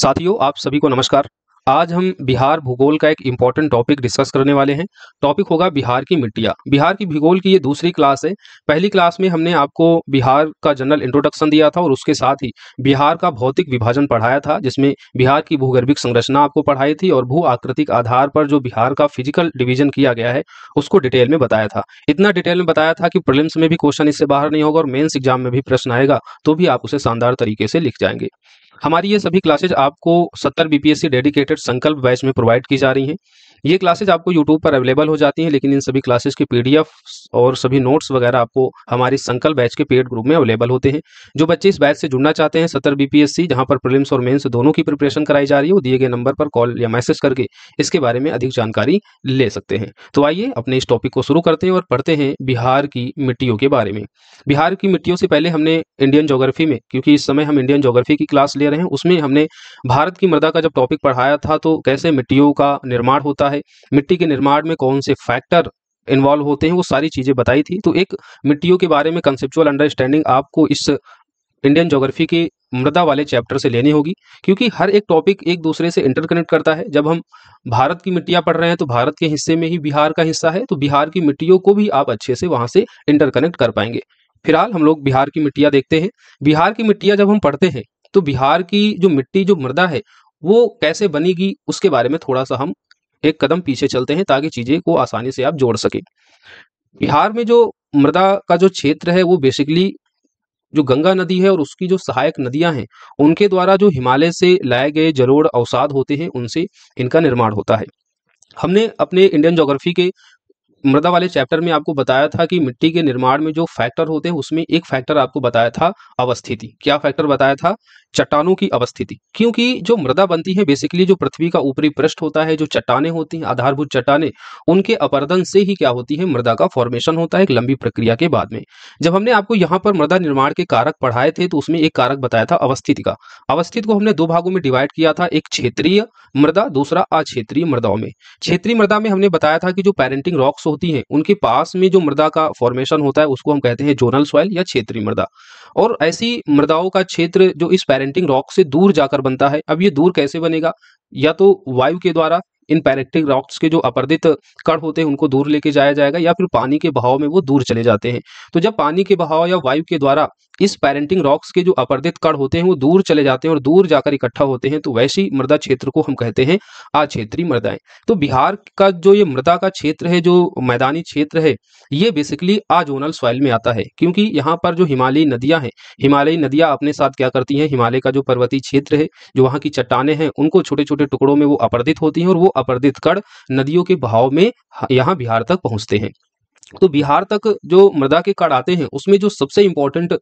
साथियों आप सभी को नमस्कार आज हम बिहार भूगोल का एक इम्पॉर्टेंट टॉपिक डिस्कस करने वाले हैं टॉपिक होगा बिहार की मिट्टियाँ बिहार की भूगोल की ये दूसरी क्लास है पहली क्लास में हमने आपको बिहार का जनरल इंट्रोडक्शन दिया था और उसके साथ ही बिहार का भौतिक विभाजन पढ़ाया था जिसमें बिहार की भूगर्भिक संरचना आपको पढ़ाई थी और भू आकृतिक आधार पर जो बिहार का फिजिकल डिविजन किया गया है उसको डिटेल में बताया था इतना डिटेल में बताया था कि प्रिलिम्स में भी क्वेश्चन इससे बाहर नहीं होगा और मेन्स एग्जाम में भी प्रश्न आएगा तो भी आप उसे शानदार तरीके से लिख जाएंगे हमारी ये सभी क्लासेज आपको सत्तर बीपीएससी डेडिकेटेड संकल्प बैच में प्रोवाइड की जा रही हैं ये क्लासेज आपको यूट्यूब पर अवेलेबल हो जाती हैं लेकिन इन सभी क्लासेज के पी और सभी नोट्स वगैरह आपको हमारे संकल्प बैच के पेड ग्रुप में अवेलेबल होते हैं जो बच्चे इस बैच से जुड़ना चाहते हैं सतर बीपीएससी जहाँ पर प्रिलिम्स और मेन्स दोनों की प्रिपरेशन कराई जा रही है वो दिए गए नंबर पर कॉल या मैसेज करके इसके बारे में अधिक जानकारी ले सकते हैं तो आइए अपने इस टॉपिक को शुरू करते हैं और पढ़ते हैं बिहार की मिट्टियों के बारे में बिहार की मिट्टियों से पहले हमने इंडियन जोग्राफी में क्योंकि इस समय हम इंडियन जोग्राफी की क्लास ले रहे हैं उसमें हमने भारत की मृदा का जब टॉपिक पढ़ाया था तो कैसे मिट्टियों का निर्माण होता होता है मिट्टी के निर्माण में कौन से फैक्टर इन्वॉल्व होते हैं वो सारी चीज़ें बताई थी तो एक मिट्टियों के बारे में कंसेप्चुअल अंडरस्टैंडिंग आपको इस इंडियन ज्योग्राफी के मृदा वाले चैप्टर से लेनी होगी क्योंकि हर एक टॉपिक एक दूसरे से इंटरकनेक्ट करता है जब हम भारत की मिट्टियां पढ़ रहे हैं तो भारत के हिस्से में ही बिहार का हिस्सा है तो बिहार की मिट्टियों को भी आप अच्छे से वहां से इंटरकनेक्ट कर पाएंगे फिलहाल हम लोग बिहार की मिट्टियां देखते हैं बिहार की मिट्टियां जब हम पढ़ते हैं तो बिहार की जो मिट्टी जो मृदा है वो कैसे बनेगी उसके बारे में थोड़ा सा हम एक कदम पीछे चलते हैं ताकि चीजें को आसानी से आप जोड़ सके बिहार में जो मृदा का जो क्षेत्र है वो बेसिकली जो गंगा नदी है और उसकी जो सहायक नदियां हैं उनके द्वारा जो हिमालय से लाए गए जलोड़ अवसाद होते हैं उनसे इनका निर्माण होता है हमने अपने इंडियन ज्योग्राफी के मृदा वाले चैप्टर में आपको बताया था कि मिट्टी के निर्माण में जो फैक्टर होते हैं उसमें एक फैक्टर आपको बताया था अवस्थिति क्या फैक्टर बताया था चट्टानों की अवस्थिति क्योंकि जो मृदा बनती है बेसिकली जो पृथ्वी का ऊपरी पृष्ठ होता है जो चट्टाने होती हैं आधारभूत चट्टाने उनके अपर्दन से ही क्या होती है मृदा का फॉर्मेशन होता है एक लंबी प्रक्रिया के बाद में जब हमने आपको यहाँ पर मृदा निर्माण के कारक पढ़ाए थे तो उसमें एक कारक बताया था अवस्थिति का अवस्थित को हमने दो भागों में डिवाइड किया था एक क्षेत्रीय मृदा दूसरा अक्षेत्रीय मृदाओं में क्षेत्रीय मृदा में हमने बताया था कि जो पेरेंटिंग रॉक्स होती है उनके पास में जो मृदा का फॉर्मेशन होता है उसको हम कहते हैं जोनल सॉइल या क्षेत्रीय मृदा और ऐसी मृदाओं का क्षेत्र जो इस पैरेंटिंग रॉक से दूर जाकर बनता है अब ये दूर कैसे बनेगा या तो वायु के द्वारा इन पैरेटिक रॉक्स के जो अपर्दित कण होते हैं उनको दूर लेके जाया जाएगा या फिर पानी के बहाव में वो दूर चले जाते हैं तो जब पानी के बहाव या वायु के द्वारा इस पैरेंटिंग रॉक्स के जो अपर्दित कण होते हैं वो दूर चले जाते हैं और दूर जाकर इकट्ठा होते हैं तो वैसी मृदा क्षेत्र को हम कहते हैं आक्षेत्रीय मृदाएं तो बिहार का जो ये मृदा का क्षेत्र है जो मैदानी क्षेत्र है ये बेसिकली आजोनल सॉइल में आता है क्योंकि यहाँ पर जो हिमालयी नदियां हैं हिमालयी नदियां अपने साथ क्या करती हैं हिमालय का जो पर्वतीय क्षेत्र है जो वहाँ की चट्टाने हैं उनको छोटे छोटे टुकड़ों में वो अपर्दित होती हैं और वो अपर्दित कण नदियों के बहाव में यहाँ बिहार तक पहुँचते हैं तो बिहार तक जो मृदा के कण आते हैं उसमें जो सबसे इंपॉर्टेंट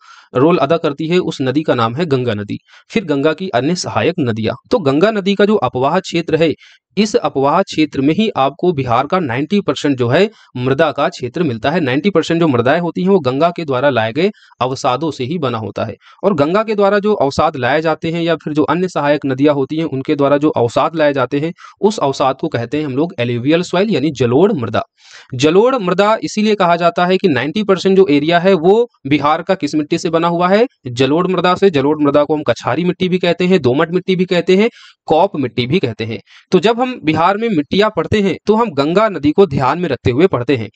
रोल अदा करती है उस नदी का नाम है गंगा नदी फिर गंगा की अन्य सहायक नदियां तो गंगा नदी का जो अपवाह क्षेत्र है इस अपवाह क्षेत्र में ही आपको बिहार का 90 परसेंट जो है मृदा का क्षेत्र मिलता है 90 परसेंट जो मृदाएं होती हैं वो गंगा के द्वारा लाए गए अवसादों से ही बना होता है और गंगा के द्वारा जो अवसाद लाए जाते हैं या फिर जो अन्य सहायक नदियां होती हैं उनके द्वारा जो अवसाद लाए जाते हैं उस अवसाद को कहते हैं हम लोग एलिवियल सॉइल यानी जलोड़ मृदा जलोड़ मृदा इसीलिए कहा जाता है कि नाइन्टी जो एरिया है वो बिहार का किस मिट्टी से बना हुआ है जलोड़ मृदा से जलोड़ मृदा को हम कछारी मिट्टी भी कहते हैं दोमट मिट्टी भी कहते हैं कॉप मिट्टी भी कहते हैं तो जब हम बिहार में मिट्टिया पढ़ते हैं तो हम गंगा नदी को ध्यान में रखते हुए पढ़ते हैं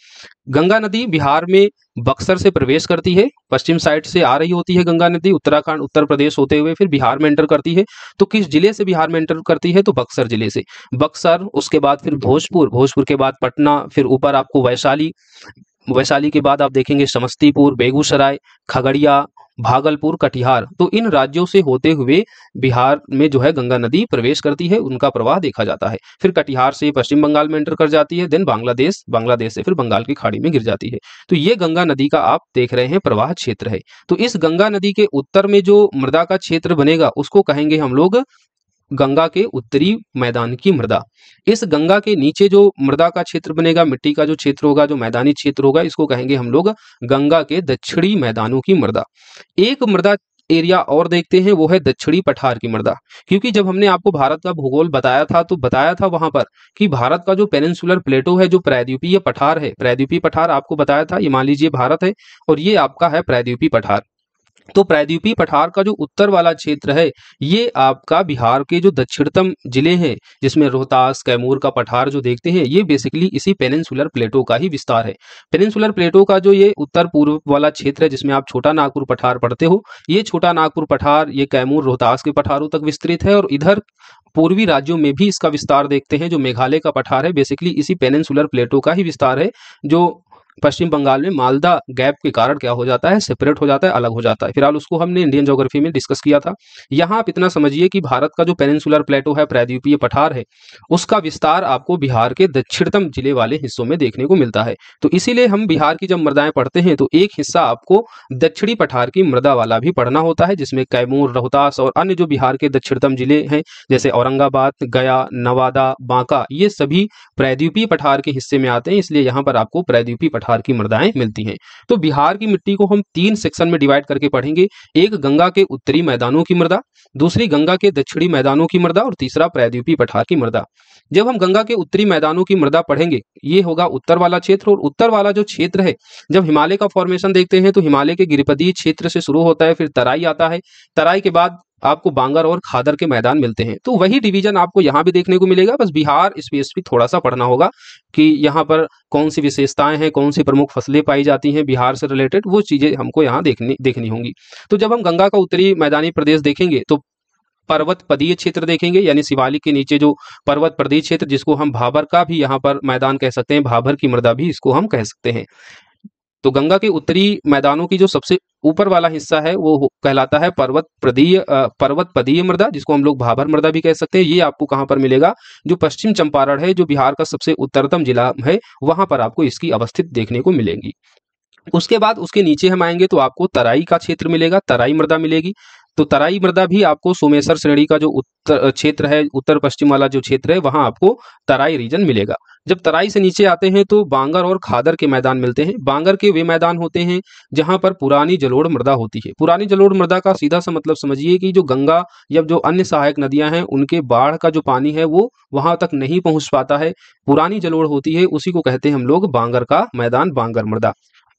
गंगा नदी बिहार में बक्सर से प्रवेश करती है पश्चिम साइड से आ रही होती है गंगा नदी उत्तराखंड उत्तर प्रदेश होते हुए फिर बिहार में एंटर करती है तो किस जिले से बिहार में एंटर करती है तो बक्सर जिले से बक्सर उसके बाद फिर भोजपुर भोजपुर के बाद पटना फिर ऊपर आपको वैशाली वैशाली के बाद आप देखेंगे समस्तीपुर बेगूसराय खगड़िया भागलपुर कटिहार तो इन राज्यों से होते हुए बिहार में जो है गंगा नदी प्रवेश करती है उनका प्रवाह देखा जाता है फिर कटिहार से पश्चिम बंगाल में एंटर कर जाती है देन बांग्लादेश बांग्लादेश से फिर बंगाल की खाड़ी में गिर जाती है तो ये गंगा नदी का आप देख रहे हैं प्रवाह क्षेत्र है तो इस गंगा नदी के उत्तर में जो मृदा का क्षेत्र बनेगा उसको कहेंगे हम लोग गंगा के उत्तरी मैदान की मृदा इस गंगा के नीचे जो मृदा का क्षेत्र बनेगा मिट्टी का जो क्षेत्र होगा जो मैदानी क्षेत्र होगा इसको कहेंगे हम लोग गंगा के दक्षिणी मैदानों की मृदा एक मृदा एरिया और देखते हैं वो है दक्षिणी पठार की मृदा क्योंकि जब हमने आपको भारत का भूगोल बताया था तो बताया था वहां पर कि भारत का जो पेनिनसुलर प्लेटो है जो प्रायद्वीपीय पठार है प्रायद्वीपीय पठार आपको बताया था ये मान लीजिए भारत है और ये आपका है प्रायद्वीपीय पठार तो प्रायद्वीपी पठार का जो उत्तर वाला क्षेत्र है ये आपका बिहार के जो दक्षिणतम जिले हैं जिसमें रोहतास कैमूर का पठार जो देखते हैं ये बेसिकली इसी पेनिनसुलर प्लेटो का ही विस्तार है पेनिनसुलर प्लेटो का जो ये उत्तर पूर्व वाला क्षेत्र है जिसमें आप छोटा नागपुर पठार पढ़ते हो ये छोटा नागपुर पठार ये कैमूर रोहतास के पठारों तक विस्तृत है और इधर पूर्वी राज्यों में भी इसका विस्तार देखते हैं जो मेघालय का पठार है बेसिकली इसी पेनिनसुलर प्लेटो का ही विस्तार है जो पश्चिम बंगाल में मालदा गैप के कारण क्या हो जाता है सेपरेट हो जाता है अलग हो जाता है फिलहाल उसको हमने इंडियन जोग्राफी में डिस्कस किया था यहाँ आप इतना समझिए कि भारत का जो पेनिनसुलर प्लेटो है प्रायद्वीपीय पठार है उसका विस्तार आपको बिहार के दक्षिणतम जिले वाले हिस्सों में देखने को मिलता है तो इसीलिए हम बिहार की जब मृदाएं पढ़ते हैं तो एक हिस्सा आपको दक्षिणी पठार की मृदा वाला भी पढ़ना होता है जिसमें कैमूर रोहतास और अन्य जो बिहार के दक्षिणतम जिले हैं जैसे औरंगाबाद गया नवादा बांका ये सभी प्रायद्वीपीय पठार के हिस्से में आते हैं इसलिए यहाँ पर आपको प्रायद्वीपीय पठार बिहार की मृदाएं मिलती हैं तो बिहार की मिट्टी को हम तीन सेक्शन में डिवाइड करके पढ़ेंगे एक गंगा के उत्तरी मैदानों की मृदा दूसरी गंगा के दक्षिणी मैदानों की मृदा और तीसरा प्रायद्वीपी पठार की मृदा जब हम गंगा के उत्तरी मैदानों की मृदा पढ़ेंगे ये होगा उत्तर वाला क्षेत्र और उत्तर वाला जो क्षेत्र है जब हिमालय का फॉर्मेशन देखते हैं तो हिमालय के गिरिपदीय क्षेत्र से शुरू होता है फिर तराई आता है तराई के बाद आपको बांगर और खादर के मैदान मिलते हैं तो वही डिवीजन आपको यहाँ भी देखने को मिलेगा बस बिहार स्पेसिफिक थोड़ा सा पढ़ना होगा कि यहाँ पर कौन सी विशेषताएं हैं कौन सी प्रमुख फसलें पाई जाती हैं बिहार से रिलेटेड वो चीज़ें हमको यहाँ देखनी देखनी होंगी तो जब हम गंगा का उत्तरी मैदानी प्रदेश देखेंगे तो पर्वत पदीय क्षेत्र देखेंगे यानी शिवालिक के नीचे जो पर्वत प्रदीय क्षेत्र जिसको हम भाबर का भी यहाँ पर मैदान कह सकते हैं भाबर की मृदा भी इसको हम कह सकते हैं तो गंगा के उत्तरी मैदानों की जो सबसे ऊपर वाला हिस्सा है वो कहलाता है पर्वत प्रदीय पर्वत पदीय मृदा जिसको हम लोग भाभर मृदा भी कह सकते हैं ये आपको कहाँ पर मिलेगा जो पश्चिम चंपारण है जो बिहार का सबसे उत्तरतम जिला है वहां पर आपको इसकी अवस्थित देखने को मिलेगी उसके बाद उसके नीचे हम आएंगे तो आपको तराई का क्षेत्र मिलेगा तराई मृदा मिलेगी तो तराई मृदा भी आपको सोमेश्वर श्रेणी का जो उत्तर क्षेत्र है उत्तर पश्चिम वाला जो क्षेत्र है वहां आपको तराई रीजन मिलेगा जब तराई से नीचे आते हैं तो बांगर और खादर के मैदान मिलते हैं बांगर के वे मैदान होते हैं जहां पर पुरानी जलोड़ मृदा होती है पुरानी जलोड़ मृदा का सीधा सा मतलब समझिए कि जो गंगा या जो अन्य सहायक नदियां हैं उनके बाढ़ का जो पानी है वो वहां तक नहीं पहुंच पाता है पुरानी जलोड़ होती है उसी को कहते हैं हम लोग बांगर का मैदान बांगर मृदा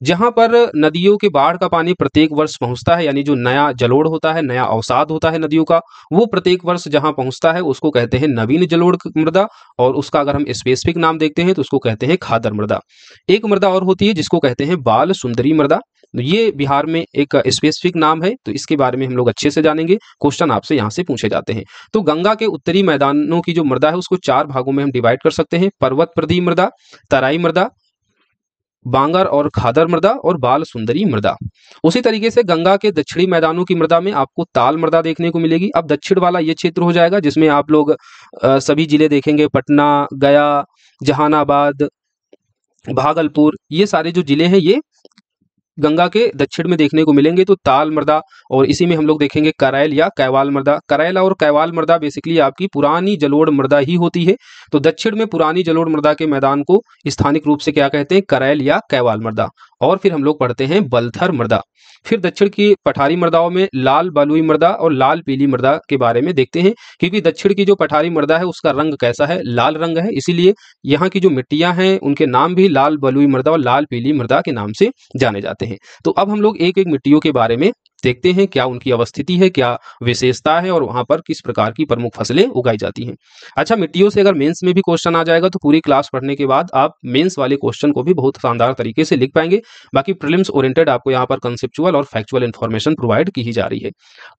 जहां पर नदियों के बाढ़ का पानी प्रत्येक वर्ष पहुंचता है यानी जो नया जलोड़ होता है नया अवसाद होता है नदियों का वो प्रत्येक वर्ष जहां पहुंचता है उसको कहते हैं नवीन जलोड़ मृदा और उसका अगर हम स्पेसिफिक नाम देखते हैं तो उसको कहते हैं खादर मृदा एक मृदा और होती है जिसको कहते हैं बाल सुंदरी मृदा तो ये बिहार में एक स्पेसिफिक नाम है तो इसके बारे में हम लोग अच्छे से जानेंगे क्वेश्चन आपसे यहाँ से पूछे जाते हैं तो गंगा के उत्तरी मैदानों की जो मृदा है उसको चार भागों में हम डिवाइड कर सकते हैं पर्वत प्रदी मृदा तराई मृदा बांगर और खादर मृदा और बाल सुंदरी मृदा उसी तरीके से गंगा के दक्षिणी मैदानों की मृदा में आपको ताल मृदा देखने को मिलेगी अब दक्षिण वाला ये क्षेत्र हो जाएगा जिसमें आप लोग सभी जिले देखेंगे पटना गया जहानाबाद भागलपुर ये सारे जो जिले हैं ये गंगा के दक्षिण में देखने को मिलेंगे तो ताल मर्दा और इसी में हम लोग देखेंगे करैल या कैवाल मर्दा करैल और कैवाल मर्दा बेसिकली आपकी पुरानी जलोड़ मर्दा ही होती है तो दक्षिण में पुरानी जलोड़ मर्दा के मैदान को स्थानिक रूप से क्या कहते हैं करैल या कैवाल मर्दा और फिर हम लोग पढ़ते हैं बलथर मर्दा फिर दक्षिण की पठारी मर्दाओं में लाल बालुई मर्दा और लाल पीली मर्दा के बारे में देखते हैं क्योंकि दक्षिण की जो पठारी मर्दा है उसका रंग कैसा है लाल रंग है इसीलिए यहाँ की जो मिट्टियां हैं उनके नाम भी लाल बलुई मर्दा और लाल पीली मर्दा के नाम से जाने जाते हैं हैं तो अब हम लोग एक एक मिट्टियों के बारे में देखते हैं क्या उनकी अवस्थिति है क्या विशेषता है और वहां पर किस प्रकार की प्रमुख फसलें उगाई जाती हैं अच्छा मिट्टियों से अगर मेंस में भी क्वेश्चन आ जाएगा तो पूरी क्लास पढ़ने के बाद आप मेंस वाले क्वेश्चन को भी बहुत शानदार तरीके से लिख पाएंगे बाकी प्रिलिम्स ओरिएंटेड आपको यहाँ पर कंसेप्चुअल और फैक्चुअल इन्फॉर्मेशन प्रोवाइड की ही जा रही है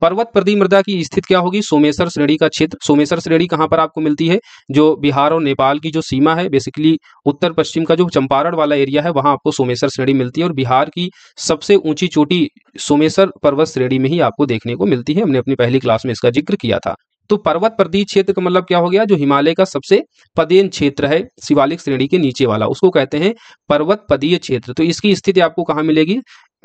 पर्वत प्रदी मृदा की स्थिति क्या होगी सोमेश्वर श्रेणी का क्षेत्र सोमेश्वर श्रेणी कहाँ पर आपको मिलती है जो बिहार और नेपाल की जो सीमा है बेसिकली उत्तर पश्चिम का जो चंपारण वाला एरिया है वहां आपको सोमेश्वर श्रेणी मिलती है और बिहार की सबसे ऊंची चोटी सोमेश्वर पर्वत श्रेणी में ही आपको देखने को मिलती है हमने अपनी पहली क्लास में इसका जिक्र किया था तो पर्वत प्रदीप क्षेत्र का मतलब क्या हो गया जो हिमालय का सबसे पदेन क्षेत्र है शिवालिक श्रेणी के नीचे वाला उसको कहते हैं पर्वत पदीय क्षेत्र तो इसकी स्थिति आपको कहा मिलेगी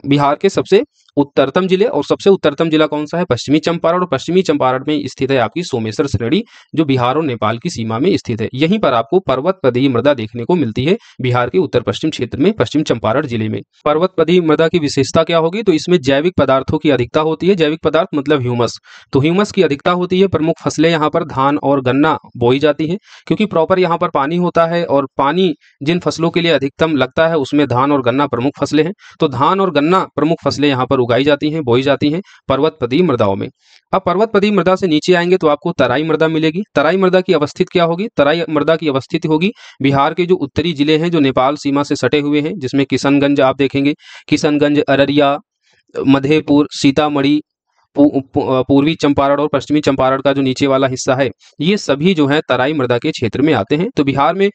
बिहार के सबसे उत्तरतम जिले और सबसे उत्तरतम जिला कौन सा है पश्चिमी चंपारण और पश्चिमी चंपारण में स्थित है आपकी सोमेश्वर श्रेणी जो बिहार और नेपाल की सीमा में स्थित है यहीं पर आपको पर्वत पदी मृदा देखने को मिलती है बिहार के उत्तर पश्चिम क्षेत्र में पश्चिम चंपारण जिले में पर्वत पदी मृदा की विशेषता क्या होगी तो इसमें जैविक पदार्थों की अधिकता होती है जैविक पदार्थ मतलब ह्यूमस तो ह्यूमस की अधिकता होती है प्रमुख फसलें यहाँ पर धान और गन्ना बोई जाती है क्योंकि प्रॉपर यहाँ पर पानी होता है और पानी जिन फसलों के लिए अधिकतम लगता है उसमें धान और गन्ना प्रमुख फसलें हैं तो धान और गन्ना गन्ना प्रमुख फसलें यहाँ पर उगाई जाती हैं बोई जाती हैं पर्वतपदी मृदाओं में अब पर्वतपदी मृदा से नीचे आएंगे तो आपको तराई मृदा मिलेगी तराई मृदा की अवस्थित क्या होगी तराई मृदा की अवस्थित होगी बिहार के जो उत्तरी जिले हैं जो नेपाल सीमा से सटे हुए हैं जिसमें किशनगंज आप देखेंगे किशनगंज अररिया मधेपुर सीतामढ़ी पूर्वी चंपारण और पश्चिमी चंपारण का जो नीचे वाला हिस्सा है ये सभी जो है तराई मृदा के क्षेत्र में आते हैं तो बिहार में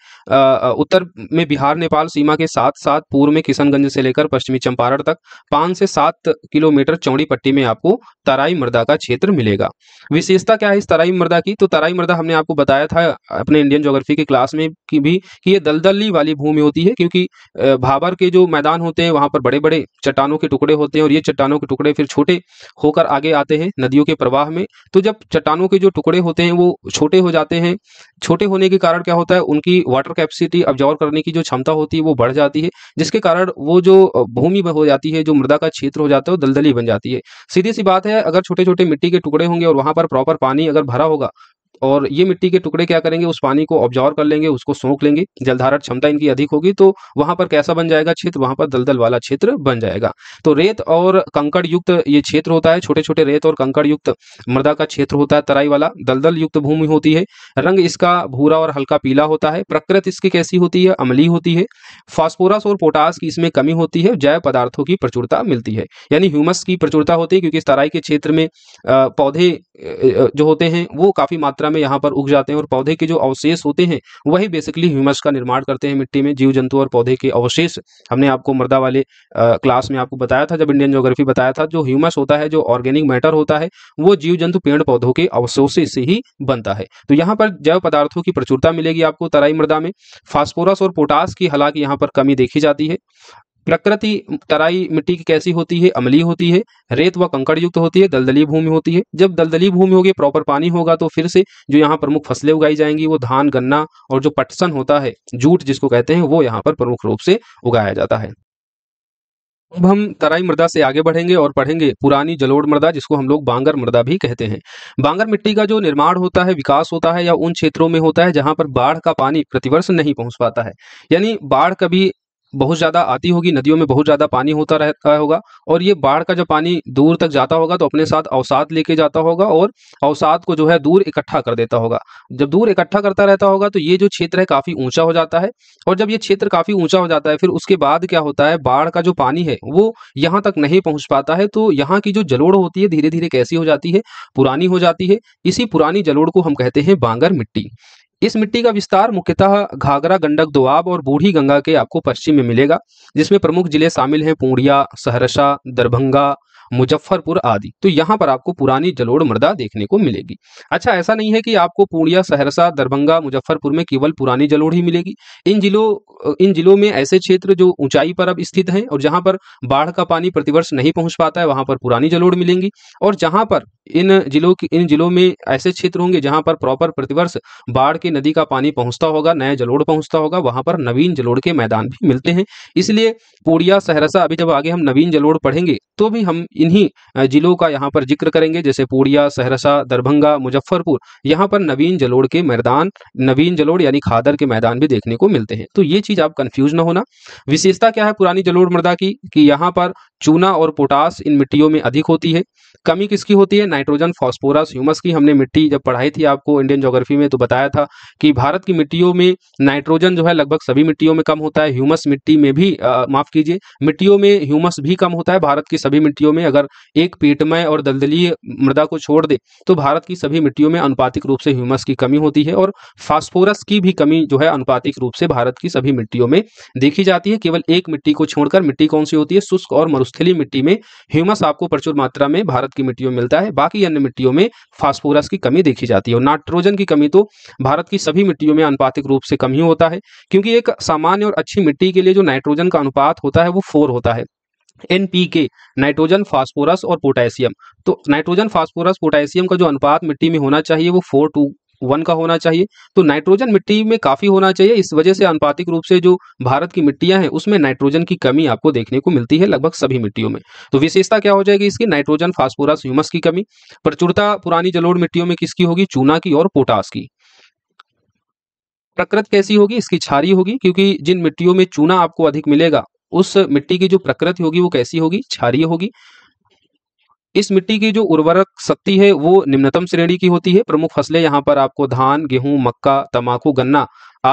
उत्तर में बिहार नेपाल सीमा के साथ साथ पूर्व में किशनगंज से लेकर पश्चिमी चंपारण तक पांच से सात किलोमीटर चौड़ी पट्टी में आपको तराई मृदा का क्षेत्र मिलेगा विशेषता क्या है इस तराई मृदा की तो तराई मृदा हमने आपको बताया था अपने इंडियन ज्योग्राफी के क्लास में की भी कि ये दलदली वाली भूमि होती है क्योंकि भाबर के जो मैदान होते हैं वहां पर बड़े बड़े चट्टानों के टुकड़े होते हैं और ये चट्टानों के टुकड़े फिर छोटे होकर आगे आते हैं नदियों के प्रवाह में तो जब चट्टानों के जो टुकड़े होते हैं वो छोटे हो जाते हैं छोटे होने के कारण क्या होता है उनकी वाटर कैपेसिटी ऑब्जॉर्व करने की जो क्षमता होती है वो बढ़ जाती है जिसके कारण वो जो भूमि हो जाती है जो मृदा का क्षेत्र हो जाता है वो दलदली बन जाती है सीधी सी बात है अगर छोटे छोटे मिट्टी के टुकड़े होंगे और वहां पर प्रॉपर पानी अगर भरा होगा और ये मिट्टी के टुकड़े क्या करेंगे उस पानी को ऑब्जॉर्व कर लेंगे उसको सोख लेंगे जलधारण क्षमता इनकी अधिक होगी तो वहां पर कैसा बन जाएगा क्षेत्र वहां पर दलदल वाला क्षेत्र बन जाएगा तो रेत और कंकड़ युक्त ये क्षेत्र होता है छोटे छोटे रेत और कंकड़ युक्त मृदा का क्षेत्र होता है तराई वाला दलदल युक्त भूमि होती है रंग इसका भूरा और हल्का पीला होता है प्रकृति इसकी कैसी होती है अमली होती है फॉस्फोरस और पोटास की इसमें कमी होती है जैव पदार्थों की प्रचुरता मिलती है यानी ह्यूमस की प्रचुरता होती है क्योंकि इस तराई के क्षेत्र में पौधे जो होते हैं वो काफी मात्रा में यहाँ पर उग जाते हैं और पौधे के जो अवशेष होते हैं वही बेसिकली ह्यूमस का निर्माण करते हैं मिट्टी में जीव जंतु और पौधे के अवशेष हमने आपको मृदा वाले क्लास में आपको बताया था जब इंडियन जोग्राफी बताया था जो ह्यूमस होता है जो ऑर्गेनिक मैटर होता है वो जीव जंतु पेड़ पौधों के अवशोषे से ही बनता है तो यहाँ पर जैव पदार्थों की प्रचुरता मिलेगी आपको तराई मृदा में फास्फोरस और पोटास की हालांकि यहाँ पर कमी देखी जाती है प्रकृति तराई मिट्टी की कैसी होती है अमली होती है रेत व कंकड़ युक्त होती है दलदली भूमि होती है जब दलदली भूमि होगी प्रॉपर पानी होगा तो फिर से जो यहाँ प्रमुख फसलें उगाई जाएंगी वो धान गन्ना और जो पटसन होता है जूट जिसको कहते हैं वो यहाँ पर प्रमुख रूप से उगाया जाता है अब हम तराई मृदा से आगे बढ़ेंगे और पढ़ेंगे पुरानी जलोड़ मृदा जिसको हम लोग बांगर मृदा भी कहते हैं बांगर मिट्टी का जो निर्माण होता है विकास होता है या उन क्षेत्रों में होता है जहां पर बाढ़ का पानी प्रतिवर्ष नहीं पहुंच पाता है यानी बाढ़ कभी बहुत ज़्यादा आती होगी नदियों में बहुत ज़्यादा पानी होता रहता होगा और ये बाढ़ का जब पानी दूर तक जाता होगा तो अपने साथ अवसाद लेके जाता होगा और अवसाद को जो है दूर इकट्ठा कर देता होगा जब दूर इकट्ठा करता रहता होगा तो ये जो क्षेत्र है काफ़ी ऊंचा हो जाता है और जब ये क्षेत्र काफ़ी ऊंचा हो जाता है फिर उसके बाद क्या होता है बाढ़ का जो पानी है वो यहाँ तक नहीं पहुंच पाता है तो यहाँ की जो जलोड़ होती है धीरे धीरे कैसी हो जाती है पुरानी हो जाती है इसी पुरानी जलोड़ को हम कहते हैं बांगर मिट्टी इस मिट्टी का विस्तार मुख्यतः घाघरा गंडक दुआब और बूढ़ी गंगा के आपको पश्चिम में मिलेगा जिसमें प्रमुख जिले शामिल हैं पूर्णिया सहरसा दरभंगा मुजफ्फरपुर आदि तो यहाँ पर आपको पुरानी जलोड़ मृदा देखने को मिलेगी अच्छा ऐसा नहीं है कि आपको पूर्णिया सहरसा दरभंगा मुजफ्फरपुर में केवल पुरानी जलोड़ ही मिलेगी इन जिलों इन जिलों में ऐसे क्षेत्र जो ऊंचाई पर अब स्थित हैं और जहाँ पर बाढ़ का पानी प्रतिवर्ष नहीं पहुंच पाता है वहां पर पुरानी जलोड़ मिलेंगी और जहां पर इन जिलों की इन जिलों में ऐसे क्षेत्र होंगे जहां पर प्रॉपर प्रतिवर्ष बाढ़ के नदी का पानी पहुंचता होगा नया जलोड़ पहुंचता होगा वहां पर नवीन जलोड़ के मैदान भी मिलते हैं इसलिए पूर्णिया सहरसा अभी जब आगे हम नवीन जलोड़ पढ़ेंगे तो भी हम इन्हीं जिलों का यहाँ पर जिक्र करेंगे जैसे पूर्णिया सहरसा दरभंगा मुजफ्फरपुर यहाँ पर नवीन जलोड़ के मैदान नवीन जलोड़ यानी खादर के मैदान भी देखने को मिलते हैं तो ये चीज़ आप कन्फ्यूज ना होना विशेषता क्या है पुरानी जलोड़ मृदा की कि यहाँ पर चूना और पोटास इन मिट्टियों में अधिक होती है कमी किसकी होती है नाइट्रोजन फॉस्फोरस ह्यूमस की हमने मिट्टी जब पढ़ाई थी आपको इंडियन ज्योग्राफी में तो बताया था कि भारत की मिट्टियों में नाइट्रोजन जो है लगभग सभी मिट्टियों में कम होता है ह्यूमस मिट्टी में भी माफ कीजिए मिट्टियों में ह्यूमस भी कम होता है भारत की सभी मिट्टियों में अगर एक पेटमय और दलदलीय मृदा को छोड़ दे तो भारत की सभी मिट्टियों में अनुपातिक रूप से ह्यूमस की कमी होती है और फास्फोरस की भी कमी जो है अनुपातिक रूप से भारत की सभी मिट्टियों में देखी जाती है केवल एक मिट्टी को छोड़कर मिट्टी कौन सी होती है शुष्क और मरुस्थली मिट्टी में ह्यूमस आपको प्रचुर मात्रा में भारत की मिट्टियों में मिलता है बाकी अन्य मिट्टियों में फास्फोरस की कमी देखी जाती है और नाइट्रोजन की कमी तो भारत की सभी मिट्टियों में अनुपातिक रूप से कम ही होता है क्योंकि एक सामान्य और अच्छी मिट्टी के लिए जो नाइट्रोजन का अनुपात होता है वो फोर होता है N P K nitrogen phosphorus और पोटेशियम तो नाइट्रोजन फास्फोरस पोटेशियम का जो अनुपात मिट्टी में होना चाहिए वो फोर टू वन का होना चाहिए तो नाइट्रोजन मिट्टी में काफ़ी होना चाहिए इस वजह से अनुपातिक रूप से जो भारत की मिट्टियां हैं उसमें नाइट्रोजन की कमी आपको देखने को मिलती है लगभग सभी मिट्टियों में तो विशेषता क्या हो जाएगी इसकी नाइट्रोजन फास्फोरस ह्यूमस की कमी प्रचुरता पुरानी जलोड़ मिट्टियों में किसकी होगी चूना की और पोटास की प्रकृत कैसी होगी इसकी छारी होगी क्योंकि जिन मिट्टियों में चूना आपको अधिक मिलेगा उस मिट्टी की जो प्रकृति होगी वो कैसी होगी क्षारिय होगी इस मिट्टी की जो उर्वरक शक्ति है वो निम्नतम श्रेणी की होती है प्रमुख फसलें यहाँ पर आपको धान गेहूं मक्का तमाकू गन्ना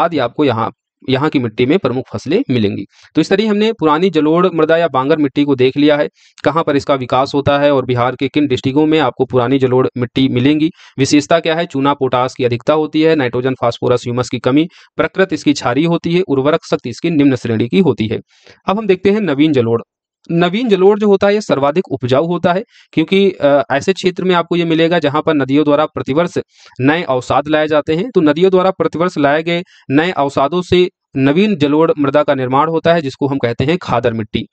आदि आपको यहाँ यहाँ की मिट्टी में प्रमुख फसलें मिलेंगी तो इस तरह हमने पुरानी जलोड़ मृदा या बांगर मिट्टी को देख लिया है कहाँ पर इसका विकास होता है और बिहार के किन डिस्ट्रिक्टों में आपको पुरानी जलोड़ मिट्टी मिलेंगी विशेषता क्या है चूना पोटास की अधिकता होती है नाइट्रोजन फास्फोरस ह्यूमस की कमी प्रकृत इसकी छारी होती है उर्वरक शक्ति इसकी निम्न श्रेणी की होती है अब हम देखते हैं नवीन जलोड़ नवीन जलोड़ जो होता है ये सर्वाधिक उपजाऊ होता है क्योंकि ऐसे क्षेत्र में आपको ये मिलेगा जहां पर नदियों द्वारा प्रतिवर्ष नए अवसाद लाए जाते हैं तो नदियों द्वारा प्रतिवर्ष लाए गए नए अवसादों से नवीन जलोड़ मृदा का निर्माण होता है जिसको हम कहते हैं खादर मिट्टी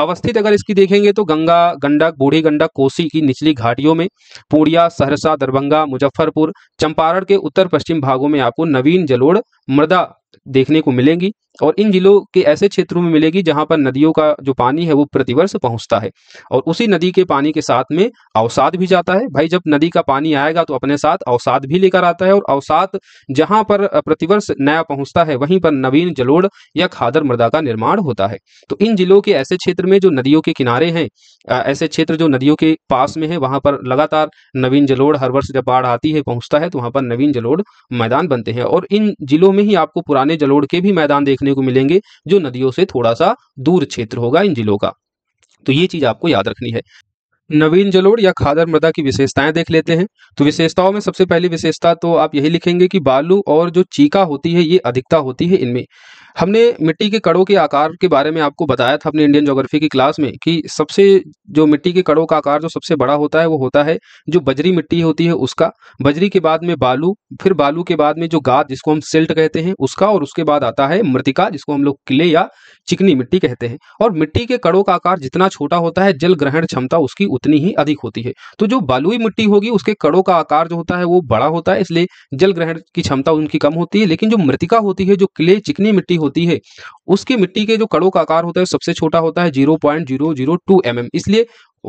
अवस्थित अगर इसकी देखेंगे तो गंगा गंडक बूढ़ी गंडक कोसी की निचली घाटियों में पूर्णिया सहरसा दरभंगा मुजफ्फरपुर चंपारण के उत्तर पश्चिम भागों में आपको नवीन जलोड़ मृदा देखने को मिलेंगी और इन जिलों के ऐसे क्षेत्रों में मिलेगी जहां पर नदियों का जो पानी है वो प्रतिवर्ष पहुंचता है और उसी नदी के पानी के साथ में अवसाद भी जाता है भाई जब नदी का पानी आएगा तो अपने साथ अवसाद भी लेकर आता है और अवसाद जहां पर प्रतिवर्ष नया पहुंचता है वहीं पर नवीन जलोड़ या खादर मृदा का निर्माण होता है तो इन जिलों के ऐसे क्षेत्र में जो नदियों के किनारे हैं ऐसे क्षेत्र जो नदियों के पास में है वहां पर लगातार नवीन जलोड़ हर वर्ष जब बाढ़ आती है पहुंचता है तो वहां पर नवीन जलोड़ मैदान बनते हैं और इन जिलों में ही आपको पुराने जलोड़ के भी मैदान देखने को मिलेंगे जो नदियों से थोड़ा सा दूर क्षेत्र होगा इन जिलों का तो ये चीज आपको याद रखनी है नवीन जलोड़ या खादर मृदा की विशेषताएं देख लेते हैं तो विशेषताओं में सबसे पहली विशेषता तो आप यही लिखेंगे कि बालू और जो चीका होती है ये अधिकता होती है इनमें हमने मिट्टी के कड़ों के आकार के बारे में आपको बताया था अपने इंडियन जोग्राफी की क्लास में कि सबसे जो मिट्टी के कड़ों का आकार जो सबसे बड़ा होता है वो होता है जो बजरी मिट्टी होती है उसका बजरी के बाद में बालू फिर बालू के बाद में जो गाद जिसको हम सिल्ट कहते हैं उसका और उसके बाद आता है मृतिका जिसको हम लोग किले या चिकनी मिट्टी कहते हैं और मिट्टी के कड़ों का आकार जितना छोटा होता है जल ग्रहण क्षमता उसकी उतनी ही अधिक होती है तो जो बालुई मिट्टी होगी उसके कड़ों का आकार जो होता है वो बड़ा होता है इसलिए जल ग्रहण की क्षमता उनकी कम होती है लेकिन जो मृतिका होती है जो क्ले चिकनी मिट्टी होती है उसकी मिट्टी के जो कड़ों का आकार होता है सबसे छोटा होता है zero point zero zero two M M इसलिए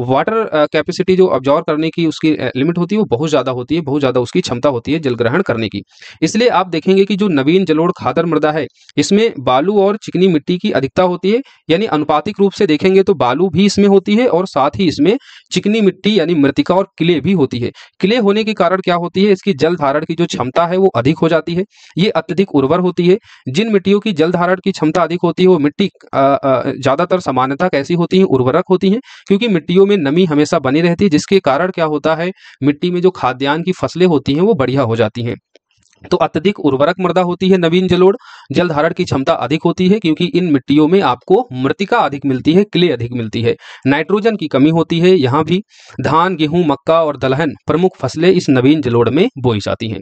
वाटर कैपेसिटी uh, जो ऑब्जॉर्व करने की उसकी लिमिट uh, होती है वो बहुत ज़्यादा होती है बहुत ज़्यादा उसकी क्षमता होती है जल ग्रहण करने की इसलिए आप देखेंगे कि जो नवीन जलोड़ खादर मृदा है इसमें बालू और चिकनी मिट्टी की अधिकता होती है यानी अनुपातिक रूप से देखेंगे तो बालू भी इसमें होती है और साथ ही इसमें चिकनी मिट्टी यानी मृतिका और किले भी होती है किले होने के कारण क्या होती है इसकी जल धारण की जो क्षमता है वो अधिक हो जाती है ये अत्यधिक उर्वर होती है जिन मिट्टियों की जल धारण की क्षमता अधिक होती है वो मिट्टी ज़्यादातर सामान्यता कैसी होती है उर्वरक होती है क्योंकि मिट्टियों में नमी हमेशा बनी रहती है जिसके कारण क्या होता है मिट्टी में जो खाद्यान्न की फसलें होती हैं वो बढ़िया हो जाती हैं तो अत्यधिक उर्वरक मृदा होती है नवीन जलोड़ जल धारण की क्षमता अधिक होती है क्योंकि इन मिट्टियों में आपको मृतिका अधिक मिलती है क्ले अधिक मिलती है नाइट्रोजन की कमी होती है यहाँ भी धान गेहूं मक्का और दलहन प्रमुख फसलें इस नवीन जलोड़ में बोई जाती हैं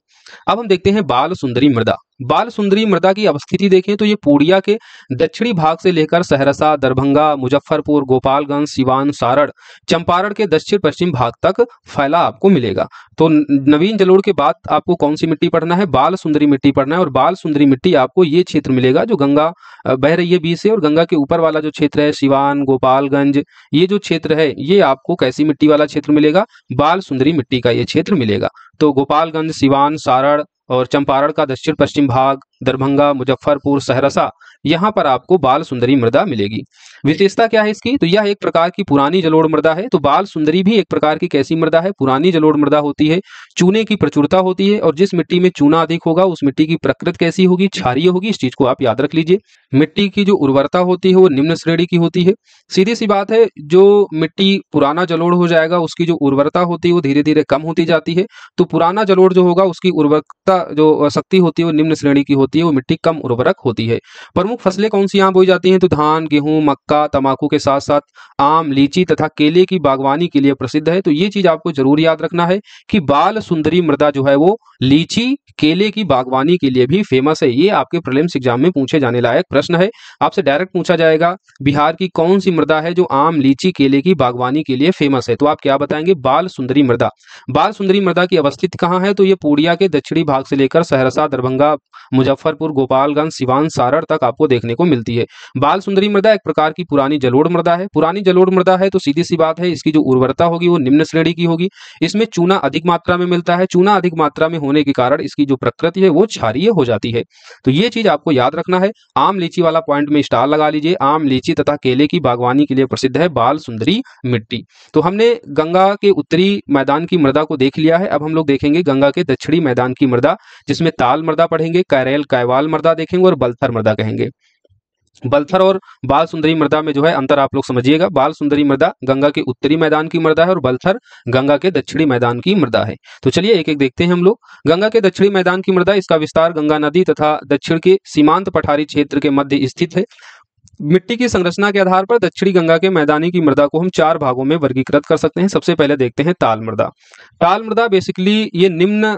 अब हम देखते हैं बाल सुंदरी मृदा बाल सुंदरी मृदा की अवस्थिति देखें तो ये पूर्णिया के दक्षिणी भाग से लेकर सहरसा दरभंगा मुजफ्फरपुर गोपालगंज सिवान सारण चंपारण के दक्षिण पश्चिम भाग तक फैला आपको मिलेगा तो नवीन जलोड़ के बाद आपको कौन सी मिट्टी पढ़ना है बाल सुंदरी मिट्टी पढ़ना है और बाल सुंदरी मिट्टी आपको ये क्षेत्र मिलेगा जो गंगा बह रही है बीच से और गंगा के ऊपर वाला जो क्षेत्र है सिवान गोपालगंज ये जो क्षेत्र है ये आपको कैसी मिट्टी वाला क्षेत्र मिलेगा बाल सुंदरी मिट्टी का ये क्षेत्र मिलेगा तो गोपालगंज सिवान सारण और चंपारण का दक्षिण पश्चिम भाग दरभंगा मुजफ्फरपुर सहरसा यहाँ पर आपको बाल सुंदरी मृदा मिलेगी विशेषता क्या है इसकी तो यह एक प्रकार की पुरानी जलोड़ मृदा है तो बाल सुंदरी भी एक प्रकार की कैसी मृदा है पुरानी जलोड़ मृदा होती है चूने की प्रचुरता होती है और जिस मिट्टी में चूना अधिक होगा उस मिट्टी की प्रकृति कैसी होगी क्षारिय होगी इस चीज को आप याद रख लीजिए मिट्टी की जो उर्वरता होती है वो निम्न श्रेणी की होती है सीधी सी बात है जो मिट्टी पुराना जलोड़ हो जाएगा उसकी जो उर्वरता होती है वो धीरे धीरे कम होती जाती है तो पुराना जलोड़ जो होगा उसकी उर्वरता जो शक्ति होती है वो निम्न श्रेणी की होती है वो मिट्टी कम उर्वरक होती है प्रमुख प्रमुख फसलें कौन सी यहाँ बोई जाती हैं तो धान गेहूं मक्का तंबाकू के साथ साथ आम लीची तथा केले की बागवानी के लिए प्रसिद्ध है तो ये चीज आपको जरूर याद रखना है कि बाल सुंदरी मृदा जो है वो लीची केले की बागवानी के लिए भी फेमस है ये आपके प्रलिम्स एग्जाम में पूछे जाने लायक प्रश्न है आपसे डायरेक्ट पूछा जाएगा बिहार की कौन सी मृदा है जो आम लीची केले की बागवानी के लिए फेमस है तो आप क्या बताएंगे बाल सुंदरी मृदा बाल सुंदरी मृदा की अवस्थित कहाँ है तो ये पूर्णिया के दक्षिणी भाग से लेकर सहरसा दरभंगा मुजफ्फरपुर गोपालगंज सिवान सारण तक आपको देखने को मिलती है बाल सुंदरी मृदा एक प्रकार की पुरानी जलोड़ मृदा है पुरानी जलोड़ मृदा है तो सीधी सी बात है इसकी जो उर्वरता होगी वो निम्न श्रेणी की होगी इसमें चूना अधिक मात्रा में मिलता है चूना अधिक मात्रा में होने के कारण इसकी जो प्रकृति है वो क्षारिय हो जाती है तो ये चीज आपको याद रखना है आम लीची वाला पॉइंट में स्टार लगा लीजिए आम लीची तथा केले की बागवानी के लिए प्रसिद्ध है बाल सुंदरी मिट्टी तो हमने गंगा के उत्तरी मैदान की मृदा को देख लिया है अब हम लोग देखेंगे गंगा के दक्षिणी मैदान की मृदा जिसमें ताल मृदा पढ़ेंगे कैरेल कैवाल मृदा देखेंगे और बल्थर मृदा कहेंगे बल्थर और बाल सुंदरी मृदा में जो है अंतर आप लोग समझिएगा बाल सुंदरी मृदा गंगा के उत्तरी मैदान की मृदा है और बल्थर गंगा के दक्षिणी मैदान की मृदा है तो चलिए एक एक देखते हैं हम लोग गंगा के दक्षिणी मैदान की मृदा इसका विस्तार गंगा नदी तथा दक्षिण के सीमांत पठारी क्षेत्र के मध्य स्थित है मिट्टी की संरचना के आधार पर दक्षिणी गंगा के मैदानी की मृदा को हम चार भागों में वर्गीकृत कर सकते हैं सबसे पहले देखते हैं ताल मृदा ताल मृदा बेसिकली ये निम्न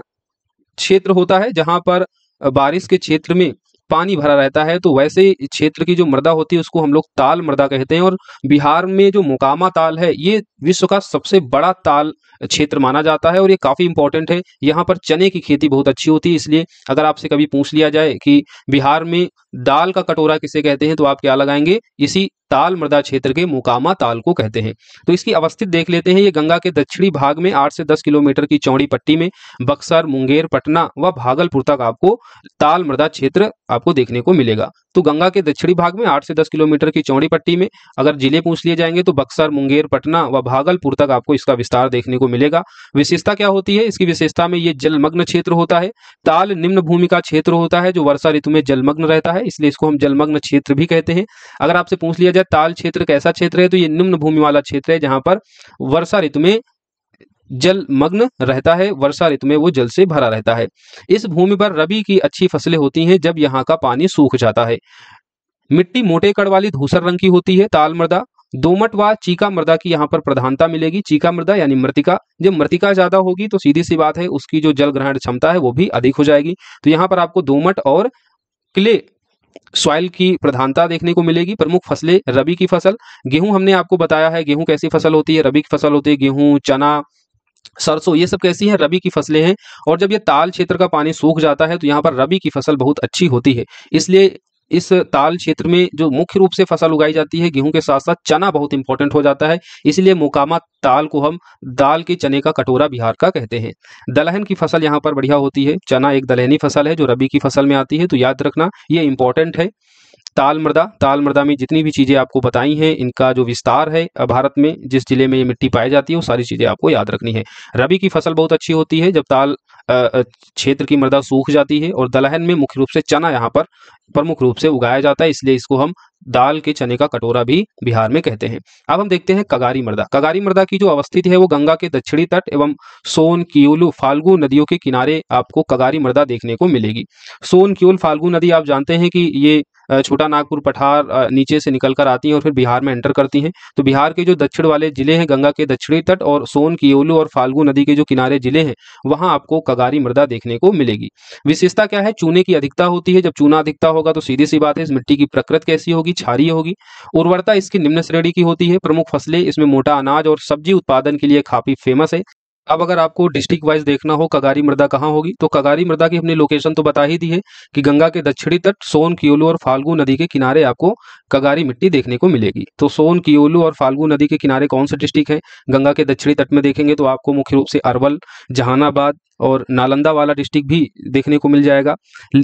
क्षेत्र होता है जहां पर बारिश के क्षेत्र में पानी भरा रहता है तो वैसे क्षेत्र की जो मृदा होती है उसको हम लोग ताल मृदा कहते हैं और बिहार में जो मुकामा ताल है ये विश्व का सबसे बड़ा ताल क्षेत्र माना जाता है और ये काफ़ी इंपॉर्टेंट है यहाँ पर चने की खेती बहुत अच्छी होती है इसलिए अगर आपसे कभी पूछ लिया जाए कि बिहार में दाल का कटोरा किसे कहते हैं तो आप क्या लगाएंगे इसी ताल मृदा क्षेत्र के मुकामा ताल को कहते हैं तो इसकी अवस्थित देख लेते हैं ये गंगा के दक्षिणी भाग में आठ से दस किलोमीटर की चौड़ी पट्टी में बक्सर मुंगेर पटना व भागलपुर तक आपको ताल मृदा क्षेत्र आपको देखने को मिलेगा तो गंगा के दक्षिणी भाग में आठ से दस किलोमीटर की चौड़ी पट्टी में अगर जिले पूछ लिए जाएंगे तो बक्सर मुंगेर पटना व भागलपुर तक आपको इसका विस्तार देखने को मिलेगा विशेषता क्या होती है इसकी विशेषता में ये जलमग्न क्षेत्र होता है ताल निम्न भूमि का क्षेत्र होता है जो वर्षा ऋतु में जलमग्न रहता है इसलिए इसको हम जलमग्न क्षेत्र भी कहते हैं अगर आपसे पूछ लिया जाए ताल क्षेत्र कैसा क्षेत्र है तो ये निम्न भूमि वाला क्षेत्र है जहां पर वर्षा ऋतु में जल मग्न रहता है वर्षा ऋतु में वो जल से भरा रहता है इस भूमि पर रबी की अच्छी फसलें होती हैं जब यहाँ का पानी सूख जाता है मिट्टी मोटे कड़ वाली धूसर रंग की होती है ताल मृदा दोमट व चीका मृदा की यहाँ पर प्रधानता मिलेगी चीका मृदा यानी मृतिका जब मृतिका ज्यादा होगी तो सीधी सी बात है उसकी जो जल ग्रहण क्षमता है वो भी अधिक हो जाएगी तो यहाँ पर आपको दोमट और क्ले सॉइल की प्रधानता देखने को मिलेगी प्रमुख फसलें रबी की फसल गेहूं हमने आपको बताया है गेहूं कैसी फसल होती है रबी की फसल होती है गेहूं चना सरसों ये सब कैसी है रबी की फसलें हैं और जब ये ताल क्षेत्र का पानी सूख जाता है तो यहाँ पर रबी की फसल बहुत अच्छी होती है इसलिए इस ताल क्षेत्र में जो मुख्य रूप से फसल उगाई जाती है गेहूं के साथ साथ चना बहुत इंपॉर्टेंट हो जाता है इसलिए मोकामा ताल को हम दाल के चने का कटोरा बिहार का कहते हैं दलहन की फसल यहाँ पर बढ़िया होती है चना एक दलहनी फसल है जो रबी की फसल में आती है तो याद रखना ये इंपॉर्टेंट है ताल मृदा ताल मृदा में जितनी भी चीज़ें आपको बताई हैं इनका जो विस्तार है भारत में जिस जिले में ये मिट्टी पाई जाती है वो सारी चीज़ें आपको याद रखनी है रबी की फसल बहुत अच्छी होती है जब ताल क्षेत्र की मृदा सूख जाती है और दलहन में मुख्य रूप से चना यहाँ पर प्रमुख रूप से उगाया जाता है इसलिए इसको हम दाल के चने का कटोरा भी बिहार में कहते हैं अब हम देखते हैं कगारी मृदा कगारी मृदा की जो अवस्थित है वो गंगा के दक्षिणी तट एवं सोन कियोलू फाल्गु नदियों के किनारे आपको कगारी मृदा देखने को मिलेगी सोन कियोल फाल्गु नदी आप जानते हैं कि ये छोटा नागपुर पठार नीचे से निकलकर आती हैं और फिर बिहार में एंटर करती हैं तो बिहार के जो दक्षिण वाले जिले हैं गंगा के दक्षिणी तट और सोन कियोलू और फाल्गु नदी के जो किनारे जिले हैं वहां आपको कगारी मृदा देखने को मिलेगी विशेषता क्या है चूने की अधिकता होती है जब चूना अधिकता होगा तो सीधी सी बात है इस मिट्टी की प्रकृति कैसी होगी छारी होगी उर्वरता इसकी निम्न श्रेणी की होती है प्रमुख फसलें इसमें मोटा अनाज और सब्जी उत्पादन के लिए काफी फेमस है अब अगर आपको डिस्ट्रिक्ट वाइज देखना हो कगारी मृदा कहाँ होगी तो कगारी मृदा की हमने लोकेशन तो बता ही दी है कि गंगा के दक्षिणी तट सोन कियोलू और फाल्गू नदी के किनारे आपको कगारी मिट्टी देखने को मिलेगी तो सोन कियोलू और फाल्गू नदी के किनारे कौन से डिस्ट्रिक्ट हैं गंगा के दक्षिणी तट में देखेंगे तो आपको मुख्य रूप से अरवल जहानाबाद और नालंदा वाला डिस्ट्रिक्ट भी देखने को मिल जाएगा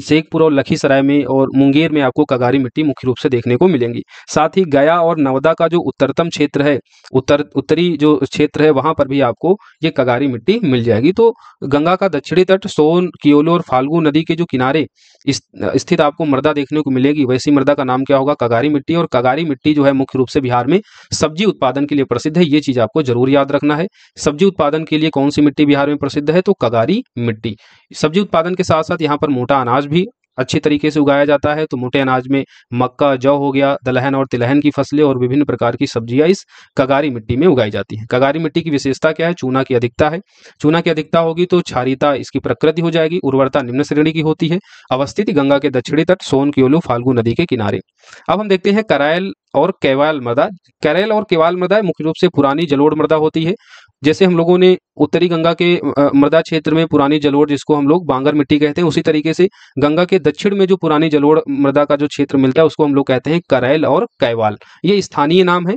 शेखपुर और लखीसराय में और मुंगेर में आपको कगारी मिट्टी मुख्य रूप से देखने को मिलेंगी साथ ही गया और नवदा का जो उत्तरतम क्षेत्र है उत्तर उत्तरी जो क्षेत्र है वहां पर भी आपको ये कगारी मिट्टी मिल जाएगी तो गंगा का दक्षिणी तट सोन कियोलो और फाल्गू नदी के जो किनारे स्थित आपको मृदा देखने को मिलेगी वैसी मृदा का नाम क्या होगा कगारी मिट्टी और कगारी मिट्टी जो है मुख्य रूप से बिहार में सब्जी उत्पादन के लिए प्रसिद्ध है ये चीज आपको जरूर याद रखना है सब्जी उत्पादन के लिए कौन सी मिट्टी बिहार में प्रसिद्ध है तो कगारी सारी मिट्टी सब्जी उत्पादन के साथ साथ यहाँ पर मोटा अनाज भी अच्छे तरीके से उगाया जाता है तो मोटे अनाज में मक्का जौ हो गया दलहन और तिलहन की फसलें और विभिन्न प्रकार की सब्जियां इस कगारी मिट्टी में उगाई जाती हैं कगारी मिट्टी की विशेषता क्या है चूना की अधिकता है चूना की अधिकता होगी तो क्षारिता इसकी प्रकृति हो जाएगी उर्वरता निम्न श्रेणी की होती है अवस्थित गंगा के दक्षिणी तट सोन क्योलू फाल्गु नदी के किनारे अब हम देखते हैं करायल और केवाल मृदा करैल और केवाल मृदा मुख्य रूप से पुरानी जलोड़ मृदा होती है जैसे हम लोगों ने उत्तरी गंगा के मृदा क्षेत्र में पुरानी जलोड़ जिसको हम लोग बांगर मिट्टी कहते हैं उसी तरीके से गंगा के दक्षिण में जो पुरानी जलोड़ मृदा का जो क्षेत्र मिलता है उसको हम लोग कहते हैं करैल और कैवाल ये स्थानीय नाम है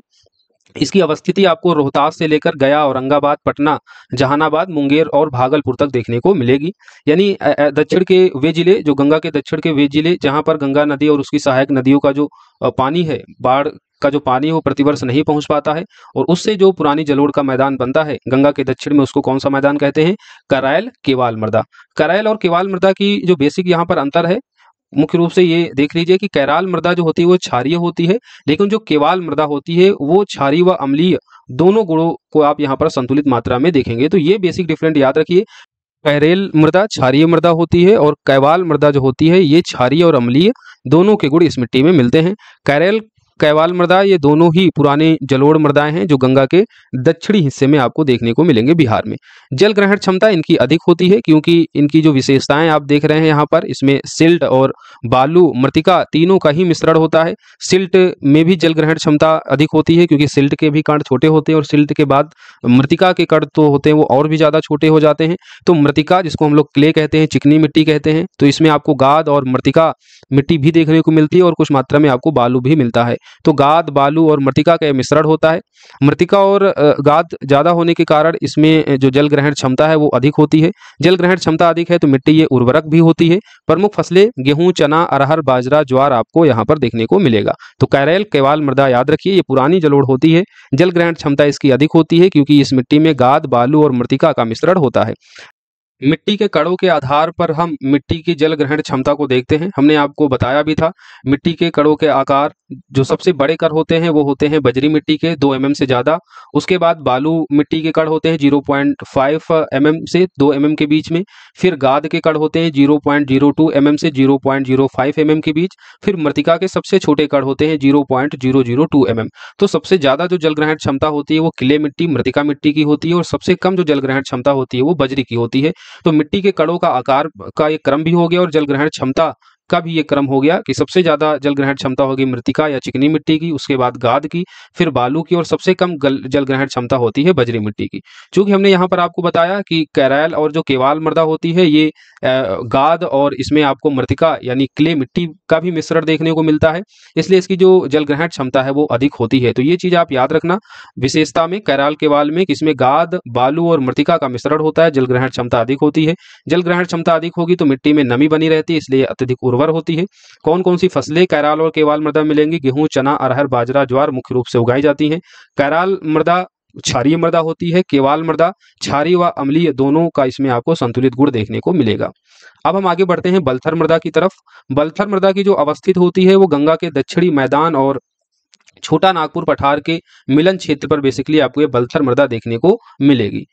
इसकी अवस्थिति आपको रोहतास से लेकर गया औरंगाबाद पटना जहानाबाद मुंगेर और भागलपुर तक देखने को मिलेगी यानी दक्षिण के वे जिले जो गंगा के दक्षिण के वे जिले जहां पर गंगा नदी और उसकी सहायक नदियों का जो पानी है बाढ़ का जो पानी है वो प्रतिवर्ष नहीं पहुंच पाता है और उससे जो पुरानी जलोड़ का मैदान बनता है गंगा के दक्षिण में उसको कौन सा मैदान कहते हैं करायल केवाल मृदा करायल और केवाल मृदा की जो बेसिक यहाँ पर अंतर है मुख्य रूप से ये देख लीजिए कि कैराल मृदा जो होती है वो क्षारीय होती है लेकिन जो केवाल मृदा होती है वो क्षारी व अम्लीय दोनों गुणों को आप यहाँ पर संतुलित मात्रा में देखेंगे तो ये बेसिक डिफरेंट याद रखिए कैरेल मृदा क्षारीय मृदा होती है और कैवाल मृदा जो होती है ये क्षारीय और अम्लीय दोनों के गुण इस मिट्टी में मिलते हैं कैरेल कैवाल मृदा ये दोनों ही पुराने जलोढ़ मृदाएं हैं जो गंगा के दक्षिणी हिस्से में आपको देखने को मिलेंगे बिहार में जल ग्रहण क्षमता इनकी अधिक होती है क्योंकि इनकी जो विशेषताएं आप देख रहे हैं यहाँ पर इसमें सिल्ट और बालू मृतिका तीनों का ही मिश्रण होता है सिल्ट में भी जल ग्रहण क्षमता अधिक होती है क्योंकि सिल्ट के भी कण छोटे होते हैं और सिल्ट के बाद मृतिका के कण तो होते हैं वो और भी ज़्यादा छोटे हो जाते हैं तो मृतिका जिसको हम लोग क्ले कहते हैं चिकनी मिट्टी कहते हैं तो इसमें आपको गाद और मृतिका मिट्टी भी देखने को मिलती है और कुछ मात्रा में आपको बालू भी मिलता है तो गाद बालू और मृतिका का मिश्रण होता है मृतिका और गाद ज़्यादा होने के कारण इसमें जो जल ग्रहण क्षमता है वो अधिक होती है जल ग्रहण क्षमता अधिक है तो मिट्टी ये उर्वरक भी होती है प्रमुख फसलें गेहूं चना अरहर बाजरा ज्वार आपको यहाँ पर देखने को मिलेगा तो कैरेल केवाल मृदा याद रखिए ये पुरानी जलोड़ होती है जल ग्रहण क्षमता इसकी अधिक होती है क्योंकि इस मिट्टी में गाद बालू और मृतिका का मिश्रण होता है मिट्टी के कणों के आधार पर हम मिट्टी की जल ग्रहण क्षमता को देखते हैं हमने आपको बताया भी था मिट्टी के कणों के आकार जो सबसे बड़े कण होते हैं वो होते हैं बजरी मिट्टी के दो एम mm से ज़्यादा उसके बाद बालू मिट्टी के कण होते हैं जीरो पॉइंट फाइव एम से दो एम mm के बीच में फिर गाद के कण होते हैं zero point zero two M से zero point zero five M के बीच फिर मृतिका के सबसे छोटे कण होते हैं zero point zero zero two M तो सबसे ज़्यादा जो जल ग्रहण क्षमता होती है वो किले मिट्टी मृतिका मिट्टी की होती है और सबसे कम जो जल ग्रहण क्षमता होती है वो बजरी की होती है तो मिट्टी के कणों का आकार का एक क्रम भी हो गया और जल ग्रहण क्षमता का भी ये क्रम हो गया कि सबसे ज़्यादा जल ग्रहण क्षमता होगी मृतिका या चिकनी मिट्टी की उसके बाद गाद की फिर बालू की और सबसे कम जल ग्रहण क्षमता होती है बजरी मिट्टी की चूंकि हमने यहाँ पर आपको बताया कि कैरायल और जो केवाल मृदा होती है ये गाद और इसमें आपको मृतिका यानी क्ले मिट्टी का भी मिश्रण देखने को मिलता है इसलिए इसकी जो जल ग्रहण क्षमता है वो अधिक होती है तो ये चीज़ आप याद रखना विशेषता में कैराल केवाल में इसमें गाद बालू और मृतिका का मिश्रण होता है जल ग्रहण क्षमता अधिक होती है जल ग्रहण क्षमता अधिक होगी तो मिट्टी में नमी बनी रहती है इसलिए अत्यधिक उर्वर उर्वर होती है कौन कौन सी फसलें कैराल और केवाल मृदा मिलेंगी गेहूं चना अरहर बाजरा ज्वार मुख्य रूप से उगाई जाती हैं कैराल मृदा क्षारीय मृदा होती है केवाल मृदा क्षारी व अम्लीय दोनों का इसमें आपको संतुलित गुण देखने को मिलेगा अब हम आगे बढ़ते हैं बल्थर मृदा की तरफ बल्थर मृदा की जो अवस्थित होती है वो गंगा के दक्षिणी मैदान और छोटा नागपुर पठार के मिलन क्षेत्र पर बेसिकली आपको ये बल्थर मृदा देखने को मिलेगी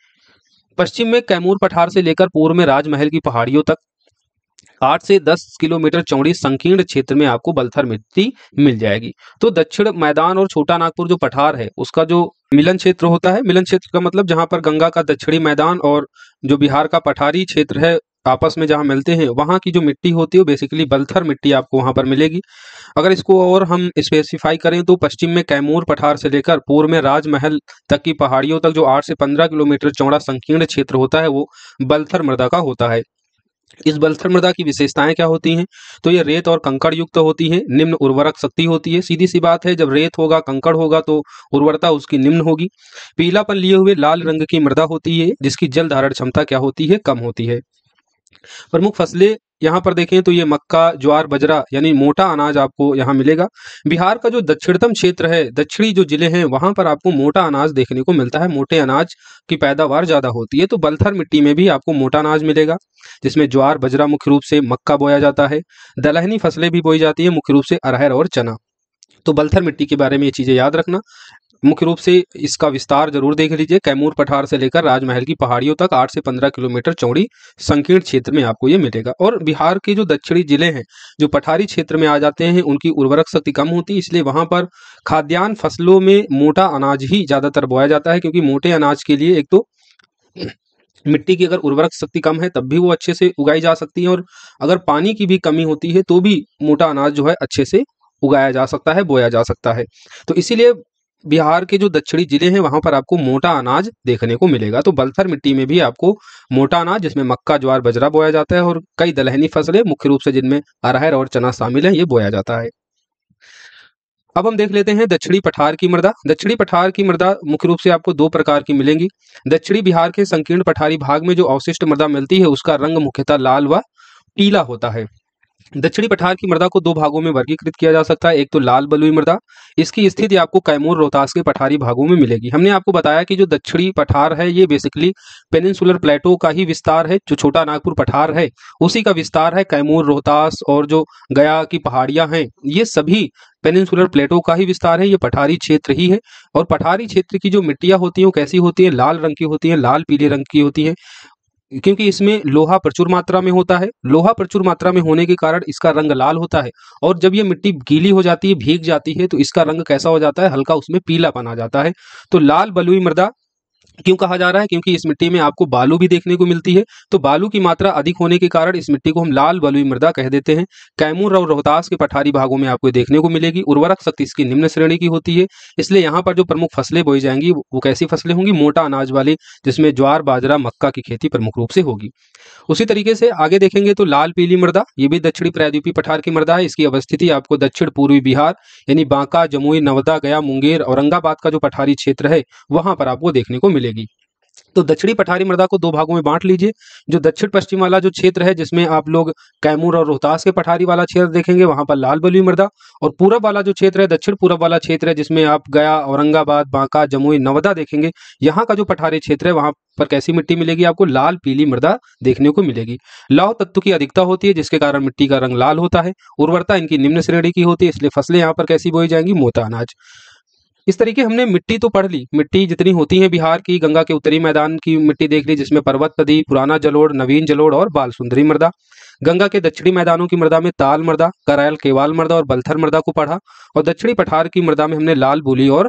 पश्चिम में कैमूर पठार से लेकर पूर्व में राजमहल की पहाड़ियों तक आठ से दस किलोमीटर चौड़ी संकीर्ण क्षेत्र में आपको बलथर मिट्टी मिल जाएगी तो दक्षिण मैदान और छोटा नागपुर जो पठार है उसका जो मिलन क्षेत्र होता है मिलन क्षेत्र का मतलब जहां पर गंगा का दक्षिणी मैदान और जो बिहार का पठारी क्षेत्र है आपस में जहाँ मिलते हैं वहां की जो मिट्टी होती है हो, बेसिकली बल्थर मिट्टी आपको वहाँ पर मिलेगी अगर इसको और हम स्पेसिफाई करें तो पश्चिम में कैमूर पठार से लेकर पूर्व में राजमहल तक की पहाड़ियों तक जो आठ से पंद्रह किलोमीटर चौड़ा संकीर्ण क्षेत्र होता है वो बल्थर मृदा का होता है इस बलथर मृदा की विशेषताएं क्या होती हैं तो ये रेत और कंकड़ युक्त होती है निम्न उर्वरक शक्ति होती है सीधी सी बात है जब रेत होगा कंकड़ होगा तो उर्वरता उसकी निम्न होगी पीलापन लिए हुए लाल रंग की मृदा होती है जिसकी जल धारण क्षमता क्या होती है कम होती है प्रमुख फसलें यहाँ पर देखें तो ये मक्का ज्वार बजरा यानी मोटा अनाज आपको यहाँ मिलेगा बिहार का जो दक्षिणतम क्षेत्र है दक्षिणी जो जिले हैं वहां पर आपको मोटा अनाज देखने को मिलता है मोटे अनाज की पैदावार ज़्यादा होती है तो बलथर मिट्टी में भी आपको मोटा अनाज मिलेगा जिसमें ज्वार बजरा मुख्य रूप से मक्का बोया जाता है दलहनी फसलें भी बोई जाती है मुख्य रूप से अरहर और चना तो बलथर मिट्टी के बारे में ये चीज़ें याद रखना मुख्य रूप से इसका विस्तार जरूर देख लीजिए कैमूर पठार से लेकर राजमहल की पहाड़ियों तक आठ से पंद्रह किलोमीटर चौड़ी संकीर्ण क्षेत्र में आपको ये मिलेगा और बिहार के जो दक्षिणी जिले हैं जो पठारी क्षेत्र में आ जाते हैं उनकी उर्वरक शक्ति कम होती है इसलिए वहां पर खाद्यान्न फसलों में मोटा अनाज ही ज्यादातर बोया जाता है क्योंकि मोटे अनाज के लिए एक तो मिट्टी की अगर उर्वरक शक्ति कम है तब भी वो अच्छे से उगाई जा सकती है और अगर पानी की भी कमी होती है तो भी मोटा अनाज जो है अच्छे से उगाया जा सकता है बोया जा सकता है तो इसीलिए बिहार के जो दक्षिणी जिले हैं वहां पर आपको मोटा अनाज देखने को मिलेगा तो बलथर मिट्टी में भी आपको मोटा अनाज जिसमें मक्का ज्वार बजरा बोया जाता है और कई दलहनी फसलें मुख्य रूप से जिनमें अरहर और चना शामिल है ये बोया जाता है अब हम देख लेते हैं दक्षिणी पठार की मृदा दक्षिणी पठार की मृदा मुख्य रूप से आपको दो प्रकार की मिलेंगी दक्षिणी बिहार के संकीर्ण पठारी भाग में जो अवशिष्ट मृदा मिलती है उसका रंग मुख्यतः लाल व पीला होता है दक्षिणी पठार की मृदा को दो भागों में वर्गीकृत किया जा सकता है एक तो लाल बलुई मृदा इसकी स्थिति आपको कैमूर रोहतास के पठारी भागों में मिलेगी हमने आपको बताया कि जो दक्षिणी पठार है ये बेसिकली पेनिनसुलर प्लेटो का ही विस्तार है जो छोटा नागपुर पठार है उसी का विस्तार है कैमूर रोहतास और जो गया की पहाड़ियां हैं ये सभी पेनिनसुलर प्लेटो का ही विस्तार है ये पठारी क्षेत्र ही है और पठारी क्षेत्र की जो मिट्टियां होती हैं वो कैसी होती है लाल रंग की होती हैं लाल पीले रंग की होती हैं क्योंकि इसमें लोहा प्रचुर मात्रा में होता है लोहा प्रचुर मात्रा में होने के कारण इसका रंग लाल होता है और जब ये मिट्टी गीली हो जाती है भीग जाती है तो इसका रंग कैसा हो जाता है हल्का उसमें पीला बना जाता है तो लाल बलुई मृदा क्यों कहा जा रहा है क्योंकि इस मिट्टी में आपको बालू भी देखने को मिलती है तो बालू की मात्रा अधिक होने के कारण इस मिट्टी को हम लाल बलुई मृदा कह देते हैं कैमूर और रोहतास के पठारी भागों में आपको देखने को मिलेगी उर्वरक शक्ति इसकी निम्न श्रेणी की होती है इसलिए यहाँ पर जो प्रमुख फसलें बोई जाएंगी वो कैसी फसलें होंगी मोटा अनाज वाली जिसमें ज्वार बाजरा मक्का की खेती प्रमुख रूप से होगी उसी तरीके से आगे देखेंगे तो लाल पीली मृदा ये भी दक्षिणी प्रायद्वीपी पठार की मृदा है इसकी अवस्थिति आपको दक्षिण पूर्वी बिहार यानी बांका जमुई नवदा गया मुंगेर औरंगाबाद का जो पठारी क्षेत्र है वहां पर आपको देखने को मिलेगी मिलेगी तो दक्षिणी पठारी मृदा को दो भागों में बांट लीजिए जो दक्षिण पश्चिम वाला जो क्षेत्र है जिसमें आप लोग कैमूर और रोहतास के पठारी वाला क्षेत्र देखेंगे वहां पर लाल बलुई मृदा और पूरब वाला जो क्षेत्र है दक्षिण पूरब वाला क्षेत्र है जिसमें आप गया औरंगाबाद बांका जमुई नवदा देखेंगे यहाँ का जो पठारी क्षेत्र है वहां पर कैसी मिट्टी मिलेगी आपको लाल पीली मृदा देखने को मिलेगी लाह तत्व की अधिकता होती है जिसके कारण मिट्टी का रंग लाल होता है उर्वरता इनकी निम्न श्रेणी की होती है इसलिए फसलें यहाँ पर कैसी बोई जाएंगी मोटा अनाज इस तरीके हमने मिट्टी तो पढ़ ली मिट्टी जितनी होती है बिहार की गंगा के उत्तरी मैदान की मिट्टी देख ली जिसमें पर्वत नदी पुराना जलोड़ नवीन जलोड़ और बाल सुंदरी मृदा गंगा के दक्षिणी मैदानों की मृदा में ताल मृदा करायल केवाल मृदा और बल्थर मृदा को पढ़ा और दक्षिणी पठार की मृदा में हमने लाल बूली और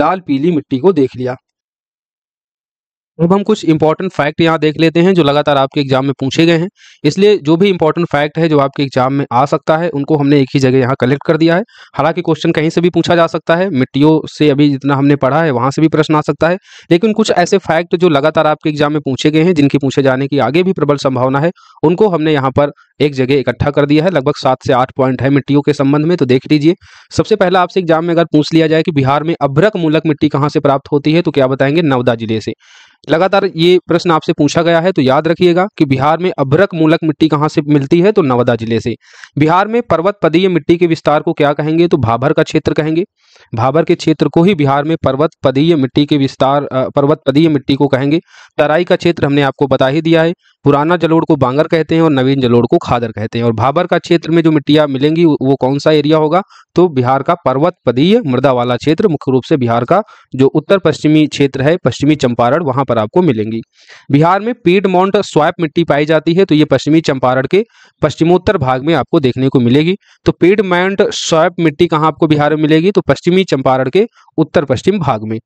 लाल पीली मिट्टी को देख लिया अब हम कुछ इंपॉर्टेंट फैक्ट यहाँ देख लेते हैं जो लगातार आपके एग्जाम में पूछे गए हैं इसलिए जो भी इंपॉर्टेंट फैक्ट है जो आपके एग्जाम में आ सकता है उनको हमने एक ही जगह यहाँ कलेक्ट कर दिया है हालांकि क्वेश्चन कहीं से भी पूछा जा सकता है मिट्टियों से अभी जितना हमने पढ़ा है वहाँ से भी प्रश्न आ सकता है लेकिन कुछ ऐसे फैक्ट जो लगातार आपके एग्जाम में पूछे गए हैं जिनके पूछे जाने की आगे भी प्रबल संभावना है उनको हमने यहाँ पर एक जगह इकट्ठा कर दिया है लगभग सात से आठ पॉइंट है मिट्टियों के संबंध में तो देख लीजिए सबसे पहला आपसे एग्जाम में अगर पूछ लिया जाए कि बिहार में अभ्रक मूलक मिट्टी कहाँ से प्राप्त होती है तो क्या बताएंगे नवदा जिले से लगातार ये प्रश्न आपसे पूछा गया है तो याद रखिएगा कि बिहार में अभ्रक मूलक मिट्टी कहाँ से मिलती है तो नवदा जिले से बिहार में पर्वत पदीय मिट्टी के विस्तार को क्या कहेंगे तो भाभर का क्षेत्र कहेंगे भाभर के क्षेत्र को ही बिहार में पर्वत पदीय मिट्टी के विस्तार पर्वत पदीय मिट्टी को कहेंगे तराई का क्षेत्र हमने आपको बता ही दिया है पुराना जलोड़ को बांगर कहते हैं और नवीन जलोड़ को खादर कहते हैं और भाबर का क्षेत्र में जो मिट्टिया मिलेंगी वो कौन सा एरिया होगा तो बिहार का पर्वत पदीय मृदा वाला क्षेत्र मुख्य रूप से बिहार का जो उत्तर पश्चिमी क्षेत्र है पश्चिमी चंपारण वहां पर आपको मिलेंगी बिहार में पीड माउंट स्वैप मिट्टी पाई जाती है तो ये पश्चिमी चंपारण के पश्चिमोत्तर भाग में आपको देखने को मिलेगी तो पीड माउंट स्वैप मिट्टी कहाँ आपको बिहार में मिलेगी तो पश्चिमी चंपारण के उत्तर पश्चिम भाग में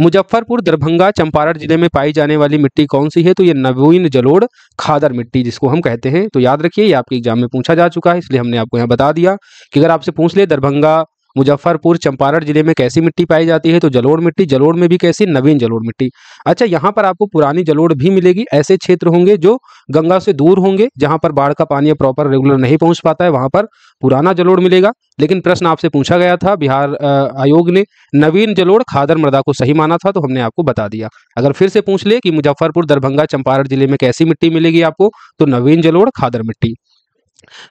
मुजफ्फरपुर दरभंगा चंपारण जिले में पाई जाने वाली मिट्टी कौन सी है तो ये नवीन जलोड़ खादर मिट्टी जिसको हम कहते हैं तो याद रखिए ये आपके एग्जाम में पूछा जा चुका है इसलिए हमने आपको यहाँ बता दिया कि अगर आपसे पूछ ले दरभंगा मुजफ्फरपुर चंपारण जिले में कैसी मिट्टी पाई जाती है तो जलोड़ मिट्टी जलोड़ में भी कैसी नवीन जलोड़ मिट्टी अच्छा यहाँ पर आपको पुरानी जलोड़ भी मिलेगी ऐसे क्षेत्र होंगे जो गंगा से दूर होंगे जहां पर बाढ़ का पानी प्रॉपर रेगुलर नहीं पहुंच पाता है वहां पर पुराना जलोड़ मिलेगा लेकिन प्रश्न आपसे पूछा गया था बिहार आयोग ने नवीन जलोड़ खादर मृदा को सही माना था तो हमने आपको बता दिया अगर फिर से पूछ ले कि मुजफ्फरपुर दरभंगा चंपारण जिले में कैसी मिट्टी मिलेगी आपको तो नवीन जलोड़ खादर मिट्टी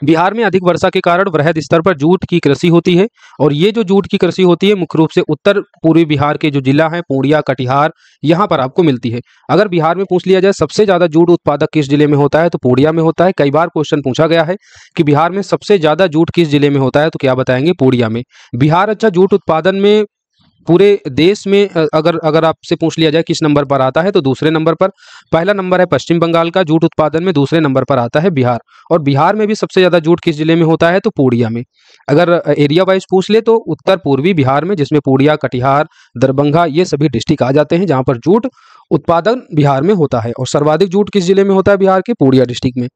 बिहार में अधिक वर्षा के कारण वृहद स्तर पर जूट की कृषि होती है और ये जो जूट की कृषि होती है मुख्य रूप से उत्तर पूर्वी बिहार के जो जिला हैं पूर्णिया कटिहार यहाँ पर आपको मिलती है अगर बिहार में पूछ लिया जाए सबसे ज़्यादा जूट उत्पादक किस जिले में होता है तो पूर्णिया में होता है कई बार क्वेश्चन पूछा गया है कि बिहार में सबसे ज़्यादा जूट किस जिले में होता है तो क्या बताएंगे पूर्णिया में बिहार अच्छा जूट उत्पादन में पूरे देश में अगर अगर आपसे पूछ लिया जाए किस नंबर पर आता है तो दूसरे नंबर पर पहला नंबर है पश्चिम बंगाल का जूट उत्पादन में दूसरे नंबर पर आता है बिहार और बिहार में भी सबसे ज़्यादा जूट किस जिले में होता है तो पूर्णिया में अगर एरिया वाइज पूछ ले तो उत्तर पूर्वी बिहार में जिसमें पूर्णिया कटिहार दरभंगा ये सभी डिस्ट्रिक्ट आ जाते हैं जहाँ पर जूट उत्पादन बिहार में होता है और सर्वाधिक जूट किस जिले में होता है बिहार के पूर्णिया डिस्ट्रिक्ट में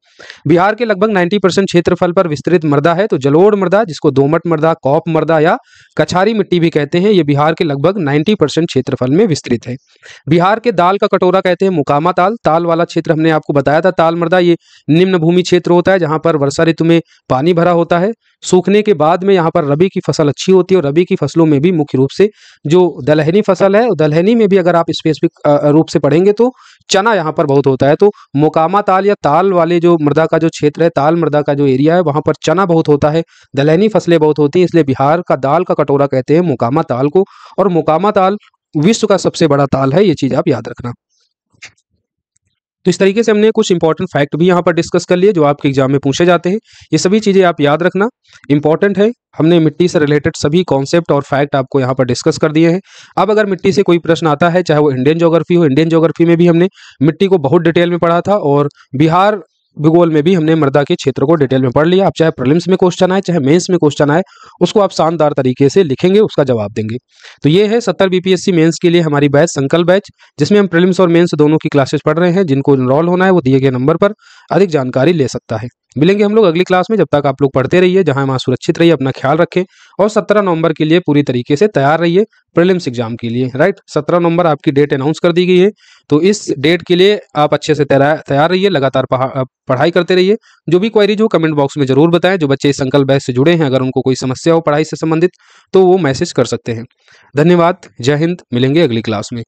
बिहार के लगभग 90 परसेंट क्षेत्रफल पर विस्तृत मृदा है तो जलोड़ मृदा जिसको दोमट मृदा कॉप मृदा या कछारी मिट्टी भी कहते हैं ये बिहार के लगभग नाइन्टी क्षेत्रफल में विस्तृत है बिहार के दाल का कटोरा कहते हैं मुकामा ताल ताल वाला क्षेत्र हमने आपको बताया था ताल मृदा ये निम्न भूमि क्षेत्र होता है जहाँ पर वर्षा ऋतु में पानी भरा होता है सूखने के बाद में यहाँ पर रबी की फसल अच्छी होती है और रबी की फसलों में भी मुख्य रूप से जो दलहनी फसल है दलहनी में भी अगर आप स्पेसिफिक रूप रूप से पढ़ेंगे तो चना यहाँ पर बहुत होता है तो मोकामा ताल या ताल वाले जो मृदा का जो क्षेत्र है ताल मृदा का जो एरिया है वहाँ पर चना बहुत होता है दलहनी फसलें बहुत होती हैं इसलिए बिहार का दाल का कटोरा कहते हैं मोकामा ताल को और मोकामा ताल विश्व का सबसे बड़ा ताल है ये चीज़ आप याद रखना तो इस तरीके से हमने कुछ इंपॉर्टेंट फैक्ट भी यहाँ पर डिस्कस कर लिए जो आपके एग्जाम में पूछे जाते हैं ये सभी चीज़ें आप याद रखना इंपॉर्टेंट है हमने मिट्टी से रिलेटेड सभी कॉन्सेप्ट और फैक्ट आपको यहाँ पर डिस्कस कर दिए हैं अब अगर मिट्टी से कोई प्रश्न आता है चाहे वो इंडियन जोग्राफी हो इंडियन जोग्राफी में भी हमने मिट्टी को बहुत डिटेल में पढ़ा था और बिहार भूगोल में भी हमने मृदा के क्षेत्र को डिटेल में पढ़ लिया आप चाहे प्रलिम्स में क्वेश्चन आए चाहे मेंस में क्वेश्चन आए उसको आप शानदार तरीके से लिखेंगे उसका जवाब देंगे तो ये है सत्तर बीपीएससी मेंस के लिए हमारी बैच संकल्प बैच जिसमें हम प्रिलिम्स और मेंस दोनों की क्लासेस पढ़ रहे हैं जिनको इनरोल होना है वो दिए गए नंबर पर अधिक जानकारी ले सकता है मिलेंगे हम लोग अगली क्लास में जब तक आप लोग पढ़ते रहिए जहां वहां सुरक्षित रहिए अपना ख्याल रखें और सत्रह नवंबर के लिए पूरी तरीके से तैयार रहिए प्रीलिम्स एग्जाम के लिए राइट सत्रह नवंबर आपकी डेट अनाउंस कर दी गई है तो इस डेट के लिए आप अच्छे से तैयार रहिए लगातार पढ़ाई करते रहिए जो भी क्वारी जो कमेंट बॉक्स में जरूर बताएं जो बच्चे इस संकल्प बैच से जुड़े हैं अगर उनको कोई समस्या हो पढ़ाई से संबंधित तो वो मैसेज कर सकते हैं धन्यवाद जय हिंद मिलेंगे अगली क्लास में